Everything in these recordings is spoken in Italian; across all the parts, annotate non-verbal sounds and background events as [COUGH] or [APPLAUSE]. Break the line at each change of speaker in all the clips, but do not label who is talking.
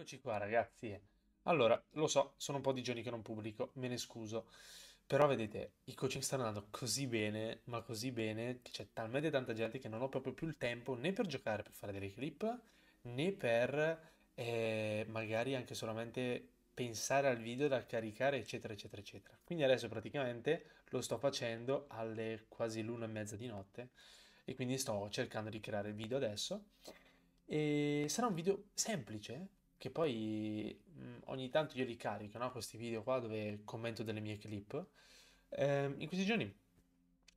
Eccoci qua ragazzi. Allora, lo so, sono un po' di giorni che non pubblico, me ne scuso. Però vedete, i coaching stanno andando così bene, ma così bene, che c'è talmente tanta gente che non ho proprio più il tempo né per giocare, per fare delle clip, né per eh, magari anche solamente pensare al video da caricare, eccetera, eccetera, eccetera. Quindi adesso praticamente lo sto facendo alle quasi l'una e mezza di notte e quindi sto cercando di creare il video adesso. E sarà un video semplice, che poi mh, mm, ogni tanto io ricarico, no? questi video qua dove commento delle mie clip. Eh, in questi giorni,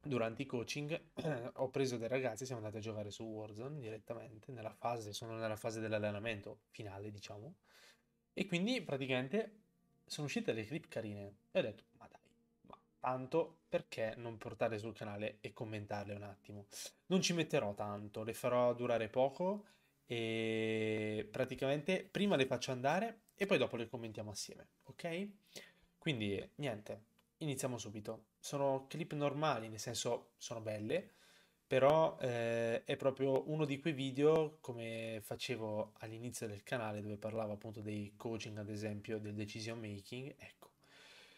durante i coaching, [CLEARS THROAT] ho preso dei ragazzi, siamo andati a giocare su Warzone direttamente, nella fase, sono nella fase dell'allenamento finale, diciamo, e quindi praticamente sono uscite delle clip carine e ho detto, ma dai, ma tanto perché non portarle sul canale e commentarle un attimo? Non ci metterò tanto, le farò durare poco e praticamente prima le faccio andare e poi dopo le commentiamo assieme, ok? Quindi niente, iniziamo subito. Sono clip normali, nel senso sono belle, però eh, è proprio uno di quei video come facevo all'inizio del canale dove parlavo appunto dei coaching ad esempio, del decision making, ecco.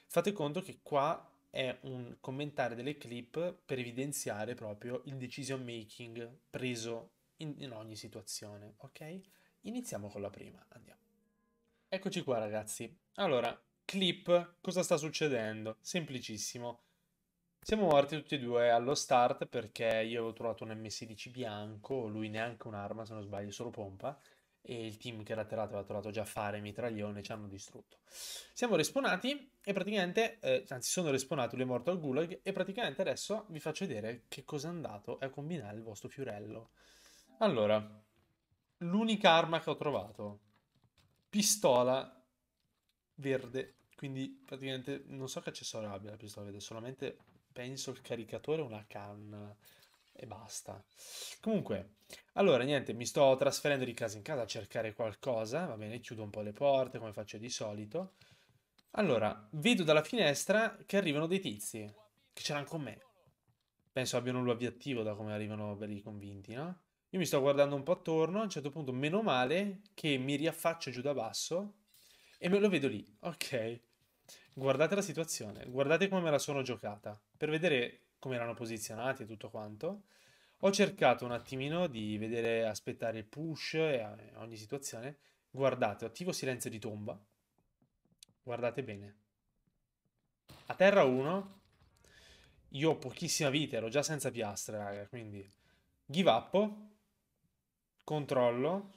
Fate conto che qua è un commentare delle clip per evidenziare proprio il decision making preso in, in ogni situazione, ok? Iniziamo con la prima, andiamo. Eccoci qua ragazzi. Allora, clip, cosa sta succedendo? Semplicissimo. Siamo morti tutti e due allo start perché io ho trovato un M16 bianco, lui neanche un'arma se non sbaglio, solo pompa, e il team che era atterrato aveva trovato già fare mitraglione, ci hanno distrutto. Siamo respawnati e praticamente, eh, anzi sono respawnato, lui è morto al gulag e praticamente adesso vi faccio vedere che cosa è andato a combinare il vostro fiorello. Allora, l'unica arma che ho trovato, pistola verde, quindi praticamente non so che accessorio abbia la pistola verde, solamente penso il caricatore, una canna e basta. Comunque, allora niente, mi sto trasferendo di casa in casa a cercare qualcosa, va bene, chiudo un po' le porte come faccio di solito. Allora, vedo dalla finestra che arrivano dei tizi, che c'erano con me. Penso abbiano un lobby attivo da come arrivano belli convinti, no? Io mi sto guardando un po' attorno, a un certo punto meno male che mi riaffaccio giù da basso e me lo vedo lì. Ok, guardate la situazione, guardate come me la sono giocata, per vedere come erano posizionati e tutto quanto. Ho cercato un attimino di vedere, aspettare il push e eh, ogni situazione. Guardate, attivo silenzio di tomba. Guardate bene. A terra 1. Io ho pochissima vita, ero già senza piastre, raga, quindi... Give up controllo,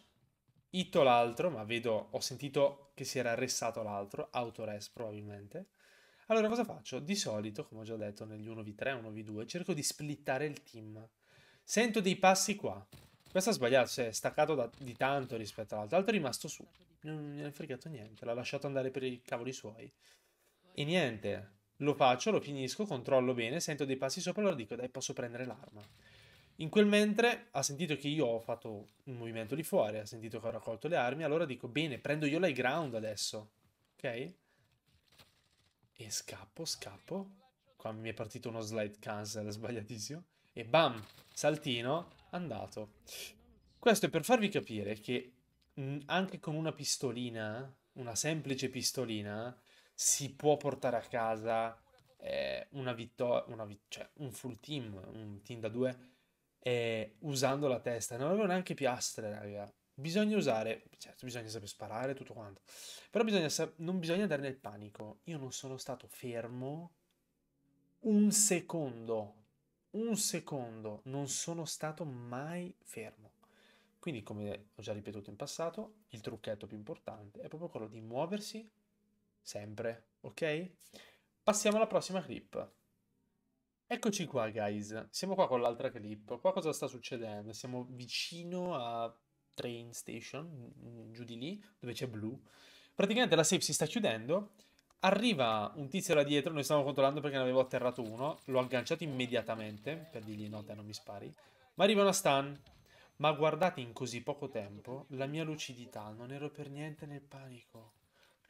ito l'altro, ma vedo, ho sentito che si era arrestato l'altro, autores probabilmente. Allora cosa faccio? Di solito, come ho già detto negli 1v3, 1v2, cerco di splittare il team. Sento dei passi qua. Questo ha sbagliato, si è staccato da, di tanto rispetto all'altro. L'altro è rimasto su. Non mi ha fregato niente, l'ha lasciato andare per i cavoli suoi. E niente, lo faccio, lo finisco, controllo bene, sento dei passi sopra, allora dico dai posso prendere l'arma. In quel mentre ha sentito che io ho fatto un movimento lì fuori, ha sentito che ho raccolto le armi, allora dico, bene, prendo io l'high ground adesso, ok? E scappo, scappo. Qua mi è partito uno slide cancel, sbagliatissimo. E bam, saltino, andato. Questo è per farvi capire che mh, mm, anche con una pistolina, una semplice pistolina, si può portare a casa eh, una vittoria, vi cioè un full team, un team da due eh, usando la testa. Non avevo neanche piastre, raga. Bisogna usare, certo, bisogna sapere sparare tutto quanto, però bisogna non bisogna andare nel panico. Io non sono stato fermo un secondo, un secondo, non sono stato mai fermo. Quindi, come ho già ripetuto in passato, il trucchetto più importante è proprio quello di muoversi sempre, ok? Passiamo alla prossima clip. Eccoci qua, guys. Siamo qua con l'altra clip. Qua cosa sta succedendo? Siamo vicino a train station, mm, mm, giù di lì, dove c'è blu. Praticamente la safe si sta chiudendo. Arriva un tizio là dietro, noi stavamo controllando perché ne avevo atterrato uno. L'ho agganciato immediatamente, per dirgli no, te non mi spari. Ma arriva una stun. Ma guardate in così poco tempo la mia lucidità. Non ero per niente nel panico.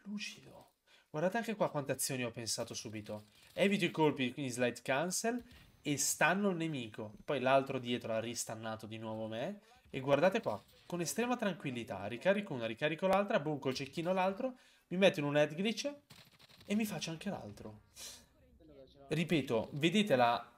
Lucido. Guardate anche qua quante azioni ho pensato subito. Evito i colpi, quindi slide cancel, e stanno il nemico. Poi l'altro dietro ha ristannato di nuovo me. E guardate qua, con estrema tranquillità, ricarico una, ricarico l'altra, boom, col cecchino l'altro, mi metto in un head glitch e mi faccio anche l'altro. Ripeto, vedete la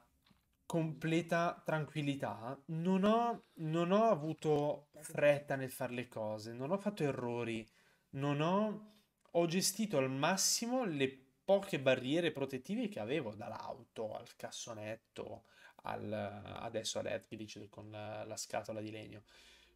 completa tranquillità. Non ho, non ho avuto fretta nel fare le cose, non ho fatto errori, non ho ho gestito al massimo le poche barriere protettive che avevo, dall'auto al cassonetto, al, adesso all'Edglitch con la, la scatola di legno.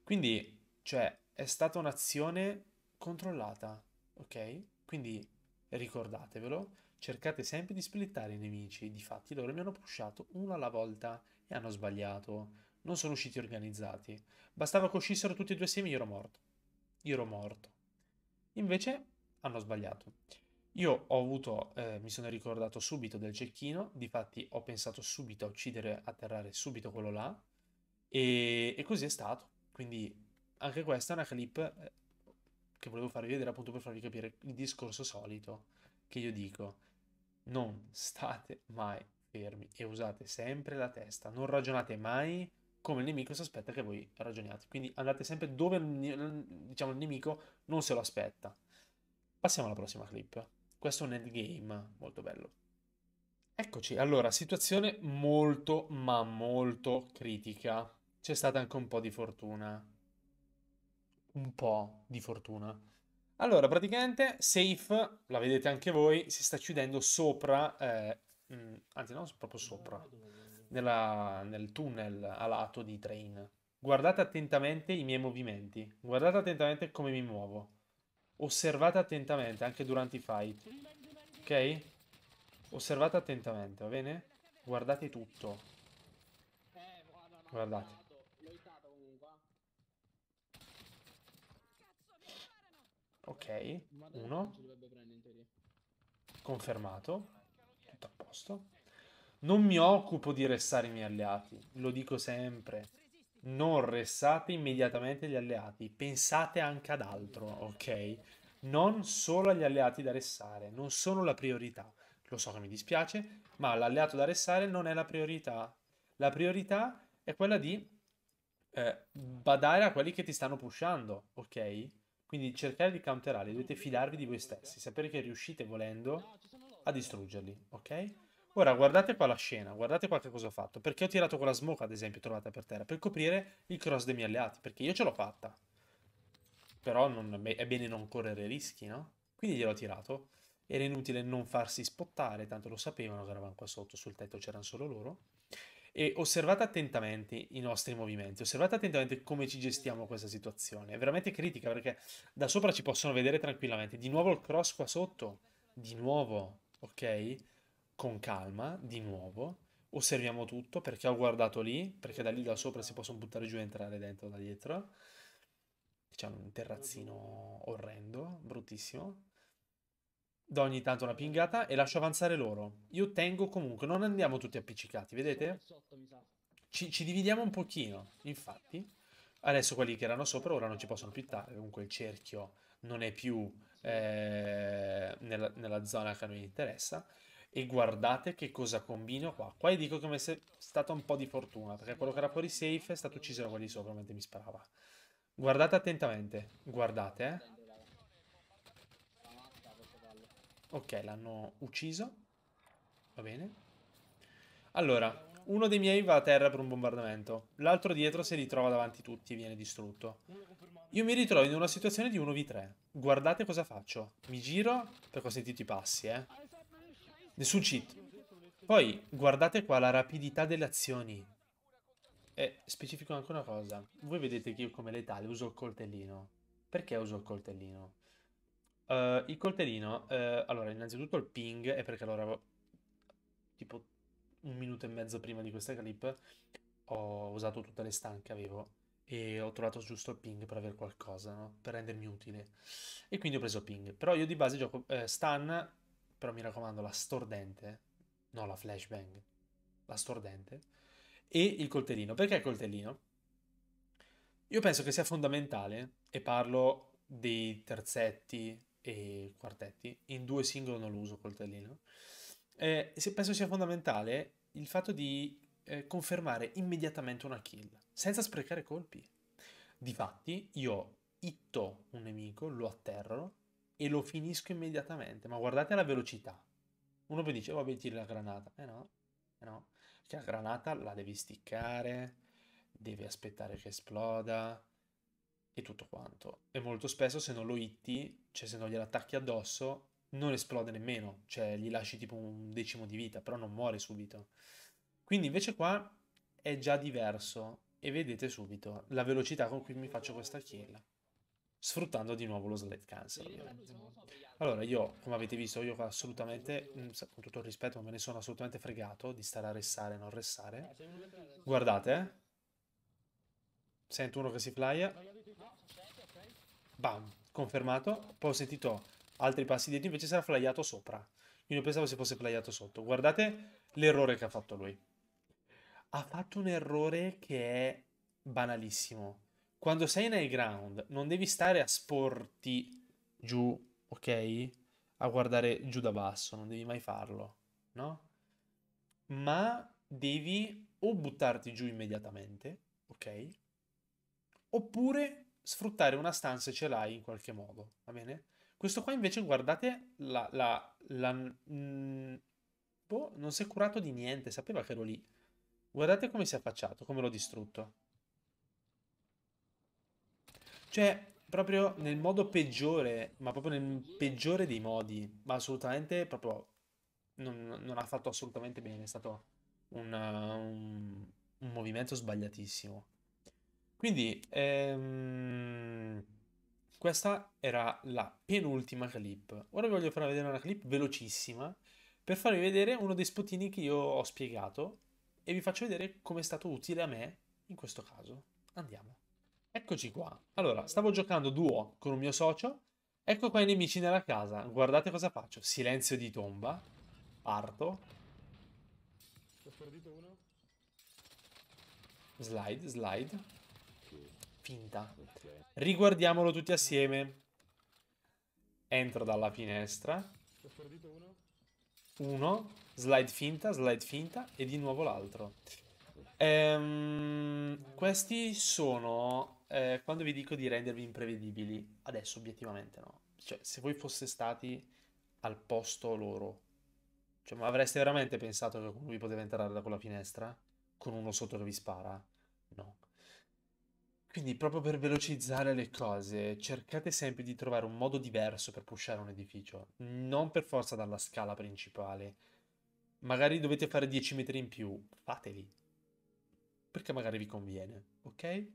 Quindi, cioè, è stata un'azione controllata, ok? Quindi ricordatevelo, cercate sempre di splittare i nemici. Difatti loro mi hanno pushato uno alla volta e hanno sbagliato. Non sono usciti organizzati. Bastava che uscissero tutti e due semi io ero morto. Io ero morto. Invece hanno sbagliato. Io ho avuto, eh, mi sono ricordato subito del cecchino, difatti ho pensato subito a uccidere, atterrare subito quello là, e, e così è stato. Quindi anche questa è una clip eh, che volevo farvi vedere appunto per farvi capire il discorso solito che io dico. Non state mai fermi e usate sempre la testa, non ragionate mai come il nemico si aspetta che voi ragioniate. Quindi andate sempre dove diciamo, il nemico non se lo aspetta. Passiamo alla prossima clip. Questo è un endgame molto bello. Eccoci, allora, situazione molto ma molto critica. C'è stata anche un po' di fortuna. Un po' di fortuna. Allora, praticamente Safe, la vedete anche voi, si sta chiudendo sopra, eh, mm, anzi no, proprio sopra, nella, nel tunnel a lato di Train. Guardate attentamente i miei movimenti, guardate attentamente come mi muovo. Osservate attentamente, anche durante i fight. Ok? Osservate attentamente, va bene? Guardate tutto. Guardate. Ok, uno. Confermato. Tutto a posto. Non mi occupo di restare i miei alleati, lo dico sempre non restate immediatamente gli alleati, pensate anche ad altro, ok? Non solo agli alleati da restare, non sono la priorità. Lo so che mi dispiace, ma l'alleato da restare non è la priorità. La priorità è quella di eh, badare a quelli che ti stanno pushando, ok? Quindi cercare di counterarli, dovete fidarvi di voi stessi, sapere che riuscite volendo a distruggerli, ok? Ora guardate qua la scena, guardate qua che cosa ho fatto, perché ho tirato quella smoke ad esempio trovata per terra, per coprire il cross dei miei alleati, perché io ce l'ho fatta. Però non, è bene non correre rischi, no? Quindi gliel'ho tirato. Era inutile non farsi spottare, tanto lo sapevano che eravamo qua sotto, sul tetto c'erano solo loro. E osservate attentamente i nostri movimenti, osservate attentamente come ci gestiamo questa situazione. È veramente critica perché da sopra ci possono vedere tranquillamente. Di nuovo il cross qua sotto, di nuovo, ok? con calma, di nuovo, osserviamo tutto perché ho guardato lì, perché da lì da sopra si possono buttare giù e entrare dentro da dietro. C'è diciamo, un terrazzino orrendo, bruttissimo. Do ogni tanto una pingata e lascio avanzare loro. Io tengo comunque, non andiamo tutti appiccicati, vedete? Ci, ci dividiamo un pochino, infatti. Adesso quelli che erano sopra ora non ci possono più stare, comunque il cerchio non è più eh, nella, nella zona che a noi interessa e guardate che cosa combino qua. Qua dico come se è stata un po' di fortuna, perché quello che era fuori safe è stato ucciso da quelli sopra mentre mi sparava. Guardate attentamente, guardate, eh. Ok, l'hanno ucciso. Va bene. Allora, uno dei miei va a terra per un bombardamento. L'altro dietro si ritrova davanti tutti e viene distrutto. Io mi ritrovo in una situazione di 1v3. Guardate cosa faccio. Mi giro perché ho sentito i passi, eh. Nessun cheat. Poi, guardate qua la rapidità delle azioni. E specifico anche una cosa. Voi vedete che io come letale uso il coltellino. Perché uso il coltellino? Uh, il coltellino, uh, allora, innanzitutto il ping è perché allora tipo un minuto e mezzo prima di questa clip ho usato tutte le stanche avevo e ho trovato giusto il ping per avere qualcosa, no? per rendermi utile. E quindi ho preso ping. Però io di base gioco eh, stun però mi raccomando la stordente, no la flashbang, la stordente, e il coltellino. Perché il coltellino? Io penso che sia fondamentale, e parlo dei terzetti e quartetti, in due singolo non lo uso coltellino, eh, penso sia fondamentale il fatto di eh, confermare immediatamente una kill, senza sprecare colpi. Difatti, io itto un nemico, lo atterro, e lo finisco immediatamente. Ma guardate la velocità. Uno poi dice, vabbè, tiri la granata. Eh no, eh no. Perché cioè, la granata la devi sticcare, devi aspettare che esploda e tutto quanto. E molto spesso se non lo hitti, cioè se non gliela attacchi addosso, non esplode nemmeno. Cioè gli lasci tipo un decimo di vita, però non muore subito. Quindi invece qua è già diverso e vedete subito la velocità con cui mi faccio questa kill sfruttando di nuovo lo slate cancel Allora io, come avete visto, io assolutamente, mm, con tutto il rispetto, me ne sono assolutamente fregato di stare a restare e non restare. Eh, Guardate, eh. Sento uno che si flya. Bam, confermato. Poi ho sentito altri passi dietro, invece si era flyato sopra. Quindi io pensavo si fosse flyato sotto. Guardate l'errore che ha fatto lui. Ha fatto un errore che è banalissimo quando sei nel ground non devi stare a sporti giù, ok? A guardare giù da basso, non devi mai farlo, no? Ma devi o buttarti giù immediatamente, ok? Oppure sfruttare una stanza e ce l'hai in qualche modo, va bene? Questo qua invece, guardate, la, la, la mh, boh, non si è curato di niente, sapeva che ero lì. Guardate come si è affacciato, come l'ho distrutto. Cioè, proprio nel modo peggiore, ma proprio nel peggiore dei modi, ma assolutamente proprio non, non ha fatto assolutamente bene, è stato un, un, un movimento sbagliatissimo. Quindi, ehm, questa era la penultima clip. Ora vi voglio far vedere una clip velocissima per farvi vedere uno dei spotini che io ho spiegato e vi faccio vedere come è stato utile a me in questo caso. Andiamo. Eccoci qua. Allora, stavo giocando duo con un mio socio. Ecco qua i nemici nella casa. Guardate cosa faccio. Silenzio di tomba. Parto. Slide, slide. Finta. Riguardiamolo tutti assieme. Entro dalla finestra. Uno. Slide finta, slide finta. E di nuovo l'altro. Ehm, questi sono eh, quando vi dico di rendervi imprevedibili, adesso obiettivamente no. Cioè, se voi foste stati al posto loro, cioè, ma avreste veramente pensato che qualcuno vi poteva entrare da quella finestra con uno sotto che vi spara? No. Quindi, proprio per velocizzare le cose, cercate sempre di trovare un modo diverso per pushare un edificio. Non per forza dalla scala principale. Magari dovete fare 10 metri in più, fateli. Perché magari vi conviene, ok?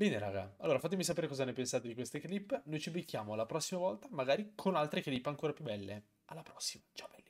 Bene raga, allora fatemi sapere cosa ne pensate di queste clip, noi ci becchiamo la prossima volta, magari con altre clip ancora più belle. Alla prossima, ciao belli!